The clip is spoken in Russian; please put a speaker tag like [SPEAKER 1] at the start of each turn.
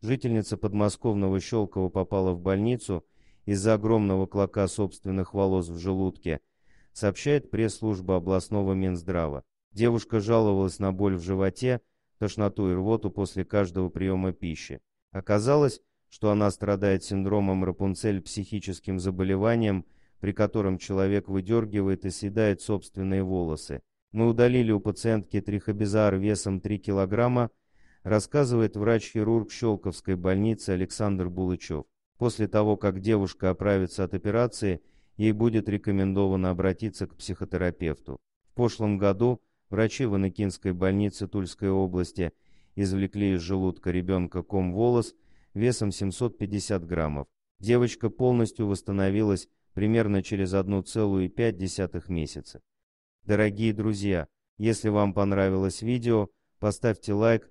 [SPEAKER 1] Жительница подмосковного Щелкова попала в больницу из-за огромного клока собственных волос в желудке, сообщает пресс-служба областного Минздрава. Девушка жаловалась на боль в животе, тошноту и рвоту после каждого приема пищи. Оказалось, что она страдает синдромом Рапунцель, психическим заболеванием, при котором человек выдергивает и съедает собственные волосы. Мы удалили у пациентки трихобизар весом 3 килограмма, рассказывает врач-хирург Щелковской больницы Александр Булычев. После того, как девушка оправится от операции, ей будет рекомендовано обратиться к психотерапевту. В прошлом году врачи в Инокинской больнице Тульской области извлекли из желудка ребенка ком-волос весом 750 граммов. Девочка полностью восстановилась примерно через 1,5 месяца. Дорогие друзья, если вам понравилось видео, поставьте лайк,